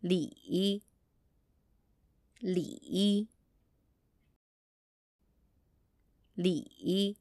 礼，礼，礼。